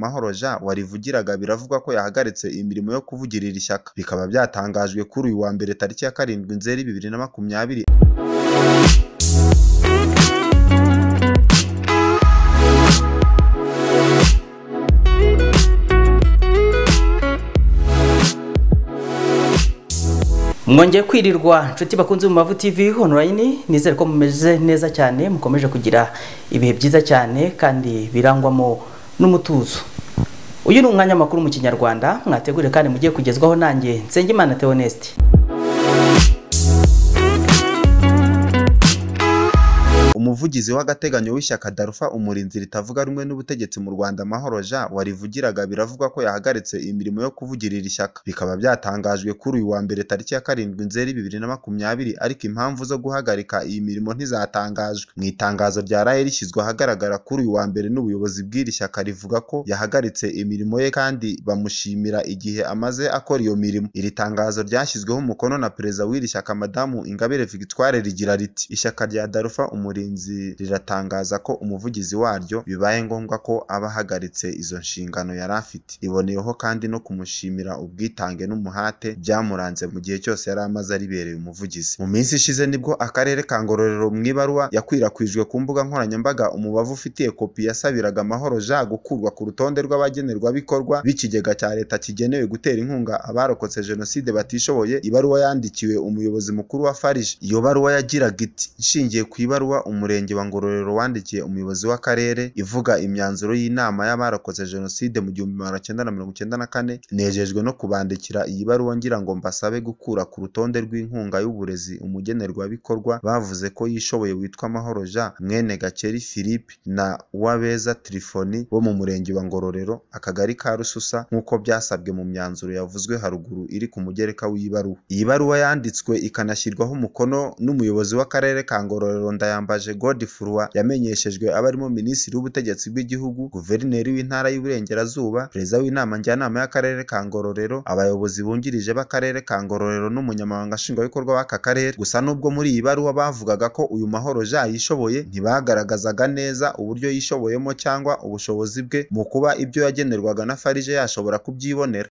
Amahoro Jean warivugiraga biravugwa ko yahagaritse imirimo yo kuvugurura ishyaka bikaba byatangajwe kuri uyu wa mbere tariki ya karindwi Nzeri bibiri na makumyabiri mwongeye kwirirwa inshuti bakunze mu mavu TV online nizere ko mumeze neza cyane mukomeje kugira ibihe byiza cyane kandi birangwamo n'umutuzo uyu ni umwanya makuru mu kinyarwanda mwategure kandi mugiye kugezwaho nanjye nsengimana theoneste umuvugizi w'agateganyo w'ishyaka Darpfa Umurinzi ritavuga rumwe n'ubutegetsi mu Rwanda Mahoro Jean warivugiraga biravugwa ko yahagaritse imirimo yo kuvugira iri bikaba byatangajwe kuri uyu wa mbere tariki ya karindwi Nzeri bibiri na makumyabiri ariko impamvu zo guhagarika iyi mirimo ntizatangajwe. Mu itangazo ryaraye rishyizwe ahagaragara kuri uyu wa mbere n'ubuyobozi bw'iri shyaka rivuga ko yahagaritse imirimo ye kandi bamushimira igihe amaze akora iyo mirimo. Iri tangazo ryashyizweho umukono na perezida w'iri shyaka Madamu Ingabire Victoire rigira riti “Ishyaka rya Darpfa Umurinzi riratangaza ko umuvugizi waryo bibaye ngombwa ko aba ahagaritse izo nshingano yari afite. iboneyeho kandi no kumushimira ubwitange n'umuhate byamuranze mu gihe cyose yari amaze aribereye umuvugizi. Mu minsi ishize nibwo Akarere ka Ngororero mu ibaruwa yakwirakwijwe ku mbuga nkoranyambaga Umubavu ufitiye kopi yasabiraga Amahoro ja gukurwa ku rutonde rw'abagenerwabikorwa b'ikigega cya Leta kigenewe gutera inkunga abarokotse Jenoside batishoboye, ibaruwa yandikiwe Umuyobozi Mukuru wa FARG. Iyo baruwa yagiraga iti: "Nshingiye ku ibaruwa Umurenge Murenge wa Ngororero wandikiye Umuyobozi w'Akarere ivuga imyanzuro y'Inama y'abarokotse Jenoside mu gihumbi magana cyenda na mirongo icyenda na kane, nejejwe no kubandikira iyi baruwa ngira ngo mbasabe gukura ku rutonde rw'inkunga y'uburezi umugenerwabikorwa bavuze ko yishoboye witwa Mahoro Jean, mwene Gakeri Philippe na Uwabeza Tryphony wo mu Murenge wa Ngororero, Akagari ka Rususa nk'uko byasabwe mu myanzuro yavuzwe haruguru iri ku mugereka w'iyi Iyi baruwa yanditswe ikanashyirwaho umukono n'Umuyobozi w'Akarere ka Ngororero Ndayambaje Godfrey Claude yamenyeshejwe abarimo Minisitiri w'Ubutegetsi bw'Igihugu, Guverineri w'Intara y'Iburengerazuba, Perezida w'Inama Njyanama y'Akarere ka Ngororero, abayobozi bungirije b'Akarere ka Ngororero n'Umunyamabanga Nshingwabikorwa w'aka karere. Gusa nubwo muri iyi baruwa bavugaga ko uyu Mahoro Jean yishoboye, ntibagaragazaga neza uburyo yishoboyemo cyangwa ubushobozi bwe mu kuba ibyo yagenerwaga na FARG yashobora kubyibonera.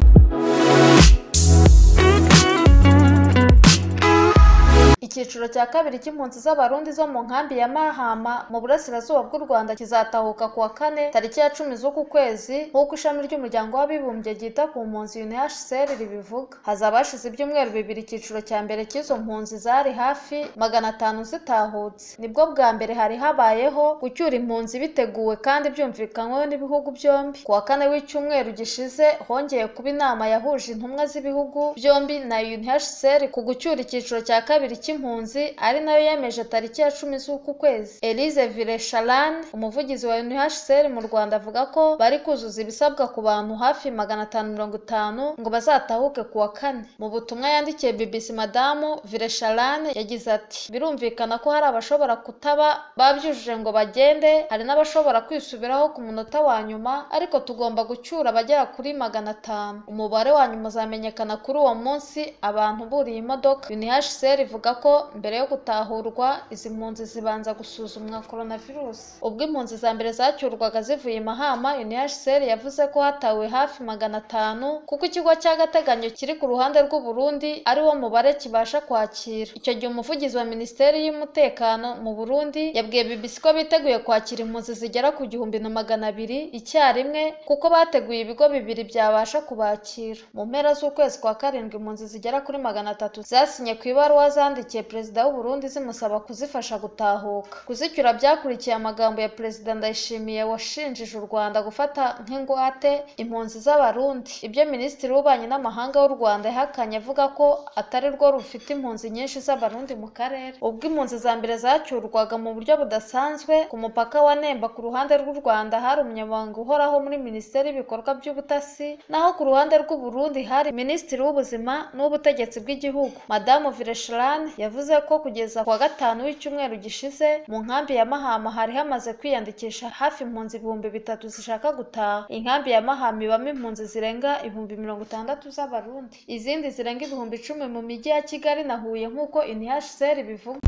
Icyiciro cya kabiri cy'impunzi z'Abarundi zo mu nkambi ya Mahama mu burasirazuba bw'u Rwanda kizatahuka ku wa kane tariki ya cumi z'uku kwezi nk'uko ishami ry'umuryango w'abibumbye ryita ku mpunzi UNHCR ribivuga. Hazaba hashize ibyumweru bibiri icyiciro cya mbere cy'izo mpunzi zari hafi magana atanu zitahutse. Nibwo bwa mbere hari habayeho gucyura impunzi biteguwe kandi byumvikanyweho n'ibihugu byombi. Ku wa kane w'icyumweru gishize hongeye kuba inama yahuje intumwa z'ibihugu byombi na UNHCR ku gucyura icyiciro cya kabiri cy'impunzi y'impunzi ari nayo yemeje tariki ya cumi z'uku kwezi Elise Ville Sharan umuvugizi wa UNHCR mu Rwanda avuga ko bari kuzuza ibisabwa ku bantu hafi magana atanu mirongo itanu ngo bazatahuke ku wa kane mu butumwa yandikiye BBC madamu Ville Sharan yagize ati birumvikana ko hari abashobora kutaba babyujuje ngo bagende hari n'abashobora kwisubiraho ku munota wa nyuma ariko tugomba gucyura abagera kuri magana atanu umubare wa nyuma uzamenyekana kuri uwo munsi abantu buriye imodoka UNHCR ivuga ko mbere yo gutahurwa izi mpunzi zibanza gusuzumwa coronavirus ubwo impunzi za mbere zacyurwaga zivuye i mahama unhcr yavuze ko hatawe hafi magana atanu kuko ikigo cy'agateganyo kiri ku ruhande rw'u Burundi ari wo mubare kibasha kwakira icyo gihe umuvugizi wa minisiteri y'umutekano mu Burundi yabwiye BBC ko biteguye kwakira impunzi zigera ku gihumbi na magana abiri icyarimwe kuko bateguye ibigo bibiri byabasha kubakira mu mpera z'ukwezi kwa karindwi impunzi zigera kuri magana atatu zasinye ku ibaruwa zandikiye perezida w'u Burundi zimusaba kuzifasha gutahuka kuzicura byakurikiye amagambo ya perezida Ndayishimiye washinjije u Rwanda gufata nk'ingwate impunzi z'abarundi ibyo minisitiri w'ububanyi n'amahanga w'u Rwanda yahakanye avuga ko atari rwo rufite impunzi nyinshi z'abarundi mu karere ubwo impunzi za mbere zacyurwaga mu buryo budasanzwe ku mupaka wa Nemba ku ruhande rw'u Rwanda hari umunyamabanga uhoraho muri minisiteri y'ibikorwa by'ubutasi naho ku ruhande rw'u Burundi hari minisitiri w'ubuzima n'ubutegetsi bw'igihugu madamu Villechelane yavuze bivuze ko kugeza kuwa gatanu w'icyumweru gishize mu nkambi ya Mahama hari hamaze kwiyandikisha hafi impunzi ibihumbi bitatu zishaka gutaha inkambi ya Mahama ibamo impunzi zirenga ibihumbi mirongo itandatu z'abarundi izindi zirenga ibihumbi icumi mu mijyi ya Kigali na Huye nk'uko UNHCR bivuga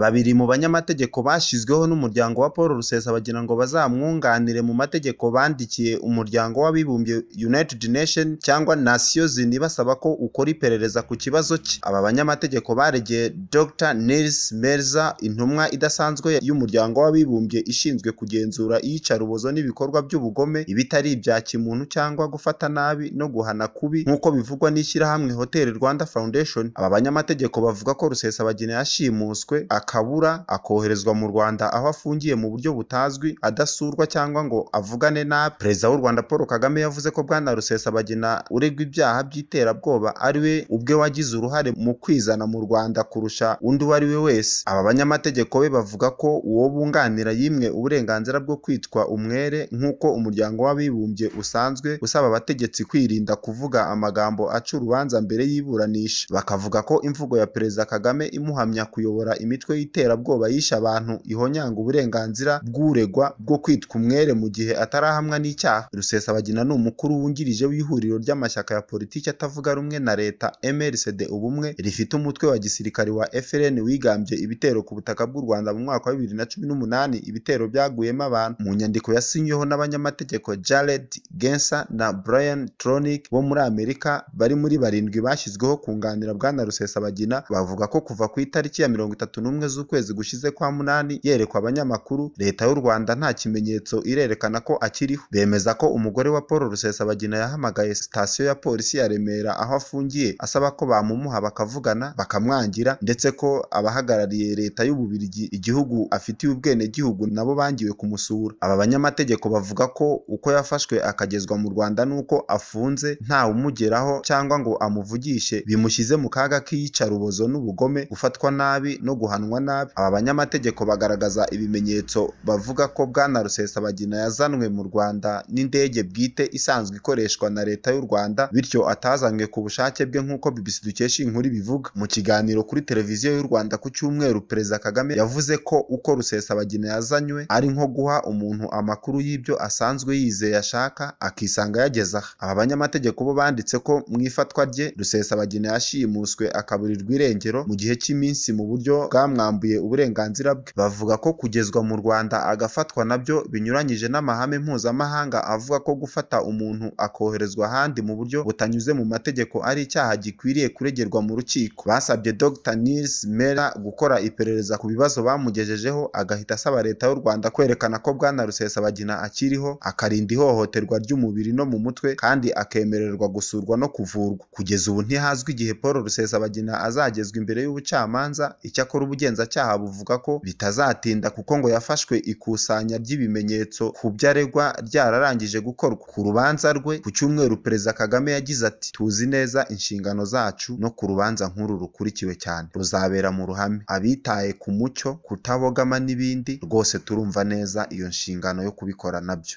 Babiri mu banyamategeko bashyizweho n'umuryango wa Paul Rusesa bagira ngo bazamwunganire mu mategeko bandikiye Umuryango w'Abibumbye United Nation cyangwa Nations Unies basaba ko ukora iperereza ku kibazo cye. Aba banyamategeko baregeye Dr Nils Melzer, intumwa idasanzwe y'Umuryango w'Abibumbye ishinzwe kugenzura iyicarubozo n'ibikorwa by'ubugome, ibitari ibya kimuntu cyangwa gufata nabi no guhana kubi nk'uko bivugwa n'ishyirahamwe Hotel Rwanda Foundation. Aba banyamategeko bavuga ko Rusesa Rusesabagina yashimuswe akabura akoherezwa mu Rwanda aho afungiye mu buryo butazwi adasurwa cyangwa ngo avugane na Perezida w'u Rwanda Paul Kagame yavuze ko Bwana Rusesabagina uregwa ibyaha by'iterabwoba ari we ubwe wagize uruhare mu kwizana mu Rwanda kurusha undi uwo ari we wese aba banyamategeko be bavuga ko uwo bunganira yimwe uburenganzira bwo kwitwa umwere nk'uko umuryango w'abibumbye usanzwe usaba abategetsi kwirinda kuvuga amagambo aca urubanza mbere y'iburanisha bakavuga ko imvugo ya Perezida Kagame imuhamya kuyobora imitwe imitwe y'iterabwoba yishe abantu ihonyanga uburenganzira bw'uregwa bwo kwitwa umwere mu gihe atarahamwa n'icyaha. Rusesabagina ni umukuru wungirije w'ihuriro ry'amashyaka ya politiki atavuga rumwe na leta (MLCD Ubumwe) rifite umutwe wa gisirikari wa FLN wigambye ibitero ku butaka bw'u Rwanda mu mwaka wa bibiri na cumi n'umunani ibitero byaguyemo abantu. Mu nyandiko yasinyweho n'abanyamategeko Jared Genser na Brian tronic bo muri Amerika bari muri barindwi bashyizweho kunganira Bwana Rusesa Rusesabagina, bavuga ko kuva ku itariki ya mirongo itatu n'umwe n'umwe z'ukwezi gushize kwa munani yerekwa abanyamakuru leta y'u rwanda nta kimenyetso irerekana ko akiriho bemeza ko umugore wa paul rusesabagina yahamagaye sitasiyo ya polisi ya remera aho afungiye asaba ko bamumuha bakavugana bakamwangira ndetse ko abahagarariye leta y'ububirigi igihugu afitiye ubwenegihugu nabo bangiwe kumusura aba banyamategeko bavuga ko uko yafashwe akagezwa mu rwanda n'uko afunze ntawe umugeraho cyangwa ngo amuvugishe bimushyize mu kaga k'iyicarubozo n'ubugome gufatwa nabi no guhanwa bakurikiranywa nabi aba banyamategeko bagaragaza ibimenyetso bavuga ko bwana rusesabagina yazanwe mu rwanda n'indege bwite isanzwe ikoreshwa na leta y'u rwanda bityo atazanwe ku bushake bwe nk'uko bbc dukesha inkuru ibivuga mu kiganiro kuri televiziyo y'u rwanda ku cyumweru perezida kagame yavuze ko uko rusesabagina yazanywe ari nko guha umuntu amakuru y'ibyo asanzwe yizeye ashaka akisanga yageze aha aba banyamategeko bo banditse ko mu ifatwa rye rusesabagina yashimuswe akaburirwa irengero mu gihe cy'iminsi mu buryo bwamwe bamwambuye uburenganzira bwe bavuga ko kugezwa mu Rwanda agafatwa nabyo binyuranyije n'amahame mpuzamahanga avuga ko gufata umuntu akoherezwa ahandi mu buryo butanyuze mu mategeko ari icyaha gikwiriye kuregerwa mu rukiko basabye Dr Nils Mera gukora iperereza ku bibazo bamugejejeho agahita asaba leta y'u Rwanda kwerekana ko bwana Rusesabagina akiriho akarinda ihohoterwa ry'umubiri no mu mutwe kandi akemererwa gusurwa no kuvurwa kugeza ubu ntihazwi igihe Paul Rusesabagina azagezwa imbere y'ubucamanza icyakora ubugeni ubugenzacyaha buvuga ko bitazatinda kuko ngo yafashwe ikusanya ry'ibimenyetso ku byo aregwa ryararangije gukorwa ku rubanza rwe ku cyumweru perezida kagame yagize ati tuzi neza inshingano zacu no ku rubanza nk'uru rukurikiwe cyane ruzabera mu ruhame abitaye ku mucyo kutabogama n'ibindi rwose turumva neza iyo nshingano yo kubikora nabyo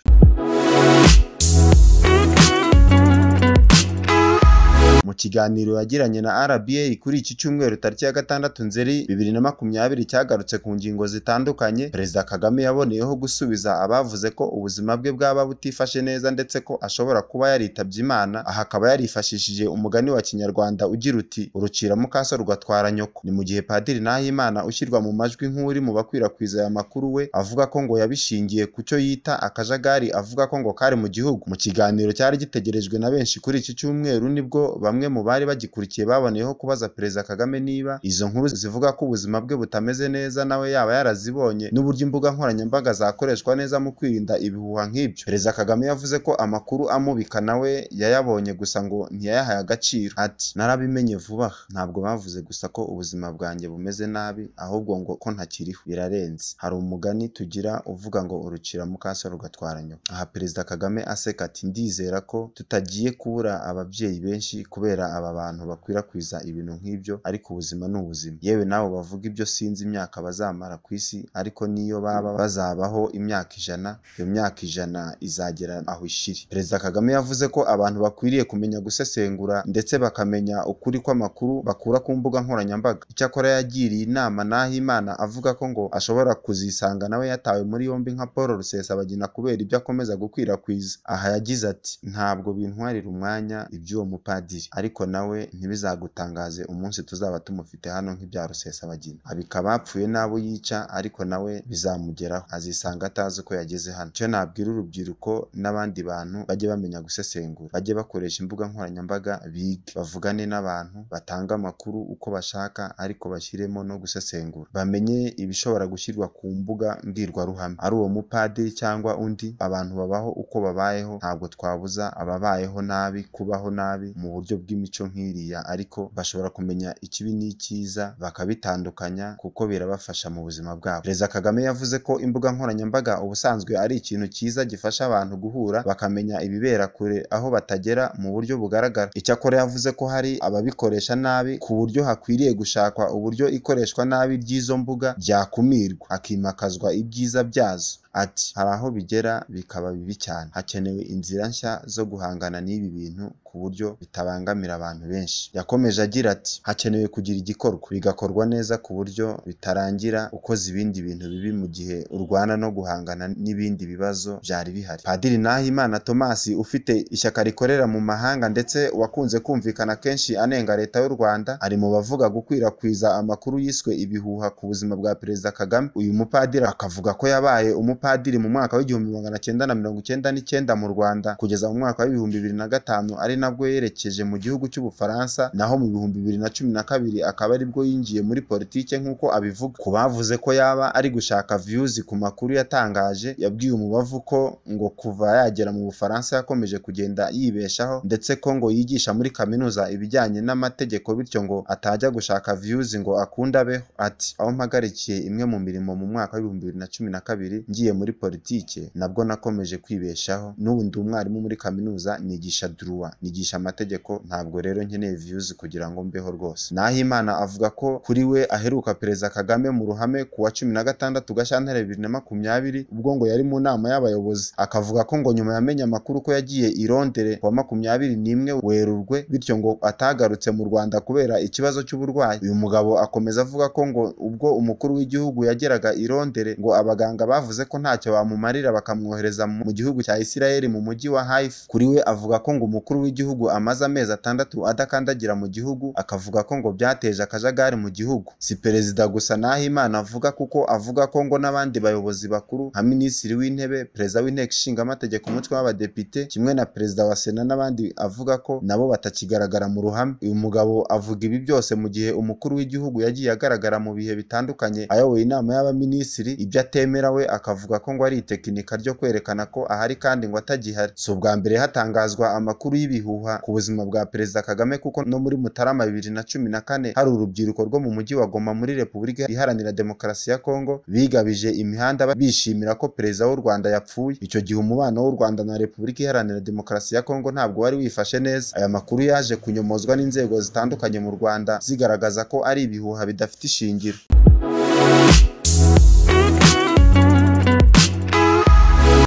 Mu kiganiro yagiranye na RBA kuri iki Cyumweru tariki ya gatandatu Nzeri bibiri na makumyabiri cyagarutse ku ngingo zitandukanye Perezida Kagame yaboneyeho gusubiza abavuze ko ubuzima bwe bwaba butifashe neza ndetse ko ashobora kuba yaritabye Imana, aha akaba yarifashishije umugani wa Kinyarwanda ugira uti “urucira mukaso rugatwara nyoko”. Ni mu gihe Padiri Nahimana ushyirwa mu majwi nk'uri mu bakwirakwiza aya makuru we avuga ko ngo yabishingiye ku cyo yita akajagari avuga ko ngo kari mu gihugu. Mu kiganiro cyari gitegerejwe na benshi kuri iki Cyumweru nibwo bamwe Bamwe mu bari bagikurikiye baboneyeho kubaza Perezida Kagame niba izo nkuru zivuga ko ubuzima bwe butameze neza nawe yaba yarazibonye n'uburyo imbuga nkoranyambaga zakoreshwa neza mu kwirinda ibihuha nk'ibyo. Perezida Kagame yavuze ko amakuru amubika nawe yayabonye gusa ngo ntiyayahaye agaciro. Ati “Narabimenye vuba ntabwo bavuze gusa ko ubuzima bwanjye bumeze nabi ahubwo ngo ko ntakiriho, birarenze. Hari umugani tugira uvuga ngo urukira mukase rugatwara nyoko.” Aha Perezida Kagame aseka ati “Ndizera ko tutagiye kubura ababyeyi benshi kubera kubera aba bantu bakwirakwiza ibintu nk'ibyo ariko ubuzima ni ubuzima yewe n'abo bavuga ibyo sinzi imyaka bazamara ku isi ariko n'iyo baba bazabaho imyaka ijana iyo myaka ijana izagera aho ishiri perezida kagame yavuze ko abantu bakwiriye kumenya gusesengura ndetse bakamenya ukuri kw'amakuru bakura ku mbuga nkoranyambaga icyakora yagiriye inama nahimana avuga ko ngo ashobora kuzisanga nawe yatawe muri yombi nka paul rusesabagina kubera ibyo akomeza gukwirakwiza aha yagize ati ntabwo bintwarira umwanya iby'uwo mupadiri ariko nawe ntibizagutangaze umunsi tuzaba tumufite hano nk'ibya rusesabagina abika abapfuye n'abo yica ariko nawe bizamugeraho azisanga atazi uko yageze hano icyo nabwira urubyiruko n'abandi bantu bajye bamenya gusesengura bajye bakoresha imbuga nkoranyambaga bige bavugane n'abantu batanga amakuru uko bashaka ariko bashyiremo no gusesengura bamenye ibishobora gushyirwa ku mbuga mbwirwaruhame ari uwo mupadiri cyangwa undi abantu babaho uko babayeho ntabwo twabuza ababayeho nabi kubaho nabi mu buryo bwi by'imico nk'iriya ariko bashobora kumenya ikibi n'icyiza bakabitandukanya kuko birabafasha mu buzima bwabo Perezida Kagame yavuze ko imbuga nkoranyambaga ubusanzwe ari ikintu cyiza gifasha abantu guhura bakamenya ibibera kure aho batagera mu buryo bugaragara icyakora yavuze ko hari ababikoresha nabi ku buryo hakwiriye gushakwa uburyo ikoreshwa nabi ry'izo mbuga ryakumirwa hakimakazwa ibyiza byazo Ati “Hari aho bigera bikaba bibi cyane hakenewe inzira nshya zo guhangana n'ibi bintu ku buryo bitabangamira abantu benshi” yakomeje agira ati “Hakenewe kugira igikorwa bigakorwa neza ku buryo bitarangira ukoze ibindi bintu bibi mu gihe urwana no guhangana n'ibindi bibazo byari bihari” Padiri Nahimana Thomas ufite ishyaka rikorera mu mahanga ndetse wakunze kumvikana kenshi anenga Leta y'u Rwanda ari mu bavuga gukwirakwiza amakuru yiswe ibihuha ku buzima bwa Perezida Kagame uyu mupadiri akavuga ko yabaye umupasitori ubupadiri mu mwaka w'igihumbi magana cyenda na mirongo icyenda n'icyenda mu Rwanda kugeza mu mwaka w'ibihumbi bibiri na gatanu ari nabwo yerekeje mu gihugu cy'Ubufaransa naho mu bihumbi bibiri na cumi na kabiri akaba aribwo yinjiye muri politiki nk'uko abivuga ku bavuze ko yaba ari gushaka views ku makuru yatangaje yabwiye Umubavu ko ngo kuva yagera mu Bufaransa yakomeje kugenda yibeshaho ndetse ko ngo yigisha muri kaminuza ibijyanye n'amategeko bityo ngo atajya gushaka views ngo akunde abeho ati aho mpagarikiye imwe mu mirimo mu mwaka w'ibihumbi bibiri na cumi na kabiri ngiye muri politiki nabwo nakomeje kwibeshaho n'ubu ndi umwarimu muri kaminuza nigisha duruwa, nigisha amategeko ntabwo rero nkeneye views kugira ngo mbeho rwose. Nahimana avuga ko kuri we aheruka Perezida Kagame mu ruhame ku wa cumi na gatandatu Gashyantare bibiri na makumyabiri ubwo ngo yari mu nama y'abayobozi akavuga ko ngo nyuma yamenye amakuru ko yagiye i Londres ku wa makumyabiri n'imwe Werurwe bityo ngo atagarutse mu Rwanda kubera ikibazo cy'uburwayi. Uyu mugabo akomeza avuga ko ngo ubwo umukuru w'igihugu yageraga i Londres ngo abaganga bavuze ko ntacyo bamumarira bakamwohereza mu gihugu cya Isirayeli mu mujyi wa Haifa kuri we avuga ko ngo umukuru w'igihugu amaze amezi atandatu adakandagira mu gihugu akavuga ko ngo byateje akajagari mu gihugu si perezida gusa Nahimana avuga kuko avuga ko ngo n'abandi bayobozi bakuru nka minisitiri w'intebe perezida w'inteko ishinga amategeko umutwe w'abadepite kimwe na perezida wa sena n'abandi avuga ko nabo batakigaragara mu ruhame uyu mugabo avuga ibi byose mu gihe umukuru w'igihugu yagiye agaragara mu bihe bitandukanye ayoboye inama y'abaminisitiri ibyo atemera we akavuga avuga ko ngo ari itekinika ryo kwerekana ko ahari kandi ngo atagihari si ubwa mbere hatangazwa amakuru y'ibihuha ku buzima bwa perezida kagame kuko no muri mutarama bibiri na cumi na kane hari urubyiruko rwo mu mujyi wa goma muri repubulika iharanira demokarasi ya kongo bigabije imihanda bishimira ko perezida w'u rwanda yapfuye icyo gihe umubano w'u rwanda na repubulika iharanira demokarasi ya kongo ntabwo wari wifashe neza aya makuru yaje kunyomozwa n'inzego zitandukanye mu rwanda zigaragaza ko ari ibihuha bidafite ishingiro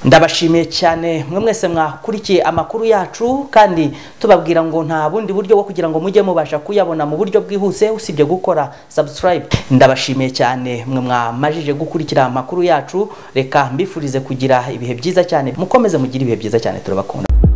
ndabashimiye cyane mwe mwese mwakurikiye amakuru yacu kandi tubabwira ngo nta bundi buryo bwo kugira ngo mujye mubasha kuyabona mu buryo bwihuse usibye gukora subscribe ndabashimiye cyane mwe mwamajije gukurikira amakuru yacu reka mbifurize kugira ibihe byiza cyane mukomeze mugire ibihe byiza cyane turabakunda